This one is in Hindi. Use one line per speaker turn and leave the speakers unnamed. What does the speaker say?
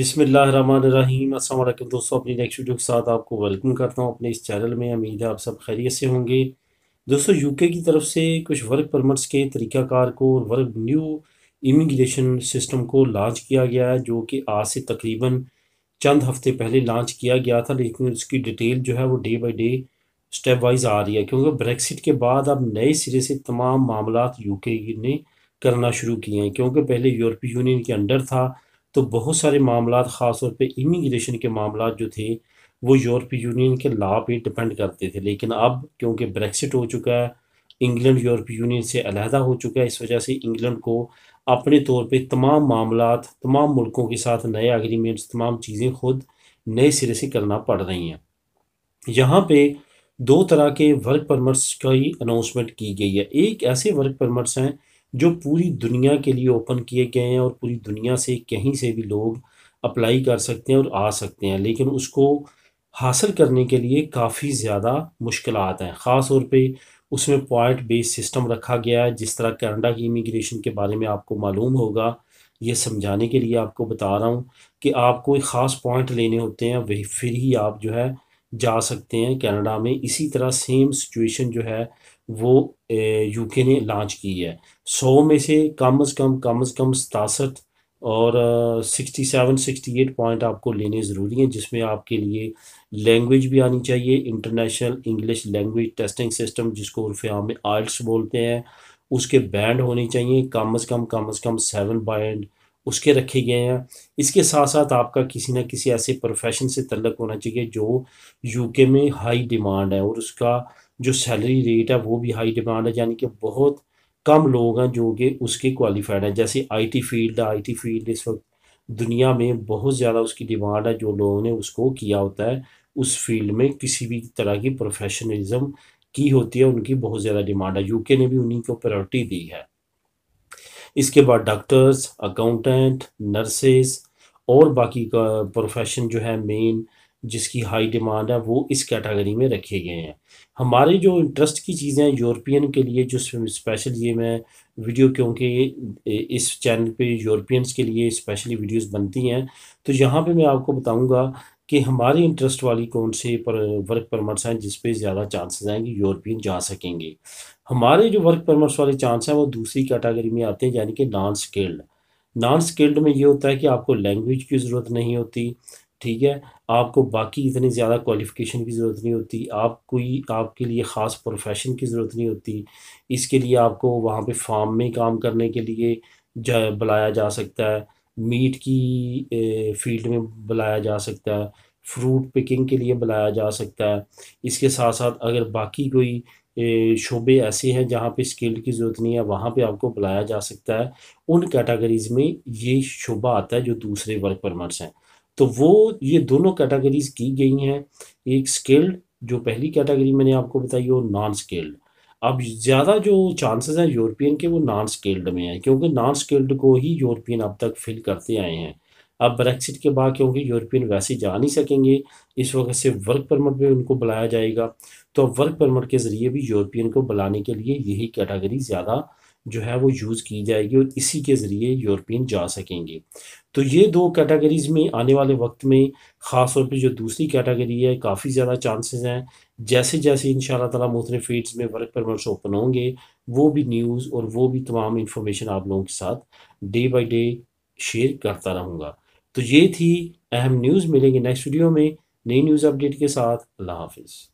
अस्सलाम वालेकुम दोस्तों अपनी नेक्स्ट वीडियो के साथ आपको वेलकम करता हूं अपने इस चैनल में उम्मीद है आप सब खैरियत से होंगे दोस्तों यूके की तरफ से कुछ वर्क परमिट्स के तरीक़ाकार को वर्क न्यू इमिग्रेशन सिस्टम को लॉन्च किया गया है जो कि आज से तकरीबन चंद हफ्ते पहले लॉन्च किया गया था लेकिन उसकी डिटेल जो है वो day by day step wise आ रही है क्योंकि ब्रेक्सिट के बाद अब नए सिरे से तमाम मामला यूके ने करना शुरू किए हैं क्योंकि पहले यूरोपीय यूनियन के अंडर था तो बहुत सारे मामला ख़ासतौर पर इमिग्रेशन के मामला जो थे वो यूरोपीय यूनियन के ला पे डिपेंड करते थे लेकिन अब क्योंकि ब्रेक्सिट हो चुका है इंग्लैंड यूरोपीय यूनियन से अलहदा हो चुका है इस वजह से इंग्लैंड को अपने तौर पे तमाम मामला तमाम मुल्कों के साथ नए एग्रीमेंट्स तमाम चीज़ें खुद नए सिरे से करना पड़ रही हैं यहाँ पे दो तरह के वर्क परमट्स का ही अनाउंसमेंट की गई है एक ऐसे वर्क परमट्स हैं जो पूरी दुनिया के लिए ओपन किए गए हैं और पूरी दुनिया से कहीं से भी लोग अप्लाई कर सकते हैं और आ सकते हैं लेकिन उसको हासिल करने के लिए काफ़ी ज़्यादा मुश्किल हैं ख़ास तौर पर उसमें पॉइंट बेस सिस्टम रखा गया है जिस तरह कनाडा की इमिग्रेशन के बारे में आपको मालूम होगा ये समझाने के लिए आपको बता रहा हूँ कि आपको एक ख़ास पॉइंट लेने होते हैं वही फिर ही आप जो है जा सकते हैं कनाडा में इसी तरह सेम सिचुएशन जो है वो यूके ने लॉन्च की है सौ में से कम अज़ कम कम अज़ कम सतासठ और sixty seven sixty eight point आपको लेने ज़रूरी हैं जिसमें आपके लिए लैंग्वेज भी आनी चाहिए international English language testing system जिसको उर्फ आम में आर्ट्स बोलते हैं उसके बैंड होने चाहिए कम अज़ कम कम अज़ कम सेवन पॉइंट उसके रखे गए हैं इसके साथ साथ आपका किसी ना किसी ऐसे प्रोफेशन से तल्लक होना चाहिए जो यूके में हाई डिमांड है और उसका जो सैलरी रेट है वो भी हाई डिमांड है यानी कि बहुत कम लोग हैं जो कि उसके क्वालिफाइड हैं जैसे आईटी फील्ड है आईटी फील्ड इस वक्त दुनिया में बहुत ज़्यादा उसकी डिमांड है जो लोगों ने उसको किया होता है उस फील्ड में किसी भी तरह की प्रोफेशनलिज्म की होती है उनकी बहुत ज़्यादा डिमांड है यूके ने भी उन्हीं को प्रायोरिटी दी है इसके बाद डॉक्टर्स अकाउंटेंट नर्सेस और बाकी का प्रोफेशन जो है मेन जिसकी हाई डिमांड है वो इस कैटेगरी में रखे गए हैं हमारे जो इंटरेस्ट की चीज़ें हैं यूरोपियन के लिए जो स्पेशल ये मैं वीडियो क्योंकि इस चैनल पे यूरोपियंस के लिए स्पेशली वीडियोस बनती हैं तो यहाँ पे मैं आपको बताऊँगा कि हमारे इंटरेस्ट वाली कौन से पर वर्क परमिट्स हैं जिस पे ज़्यादा चांसेस हैं कि यूरोपियन जा सकेंगे हमारे जो वर्क परमिट्स वाले चांस हैं वो दूसरी कैटेगरी में आते हैं यानी कि नॉन स्किल्ड नॉन स्किल्ड में ये होता है कि आपको लैंग्वेज की ज़रूरत नहीं होती ठीक है आपको बाकी इतनी ज़्यादा क्वालिफ़िकेशन की ज़रूरत नहीं होती आप कोई आपके लिए ख़ास प्रोफेशन की ज़रूरत नहीं होती इसके लिए आपको वहाँ पे फार्म में काम करने के लिए जा बुलाया जा सकता है मीट की फील्ड में बुलाया जा सकता है फ्रूट पिकिंग के लिए बुलाया जा सकता है इसके साथ साथ अगर बाकी कोई शोबे ऐसे हैं जहाँ पे स्किल्ड की ज़रूरत नहीं है वहाँ पे आपको बुलाया जा सकता है उन कैटेगरीज़ में ये शोबा आता है जो दूसरे वर्क परमर्स हैं तो वो ये दोनों कैटेगरीज़ की गई हैं एक स्किल्ड जो पहली कैटेगरी मैंने आपको बताई वो नॉन स्किल्ड अब ज़्यादा जो चांसेस हैं यूरोपियन के वो नॉन स्केल्ड में हैं क्योंकि नॉन स्केल्ड को ही यूरोपियन अब तक फिल करते आए हैं अब ब्रेक्सिट के बाद क्योंकि यूरोपियन वैसे जा नहीं सकेंगे इस वक्त से वर्क परमिट पे उनको बुलाया जाएगा तो वर्क परमिट के ज़रिए भी यूरोपियन को बुलाने के लिए यही कैटेगरी ज़्यादा जो है वो यूज़ की जाएगी और इसी के ज़रिए यूरोपियन जा सकेंगे तो ये दो कैटेगरीज़ में आने वाले वक्त में ख़ास तौर पे जो दूसरी कैटेगरी है काफ़ी ज़्यादा चांसेस हैं जैसे जैसे इन शाला तला मुख्तलि फील्ड्स में वर्क परमर्स ओपन होंगे वो भी न्यूज़ और वो भी तमाम इन्फॉर्मेशन आप लोगों के साथ डे बाई डे शेयर करता रहूँगा तो ये थी अहम न्यूज़ मिलेंगे नेक्स्ट वीडियो में नई न्यूज़ अपडेट के साथ अल्लाह हाफिज़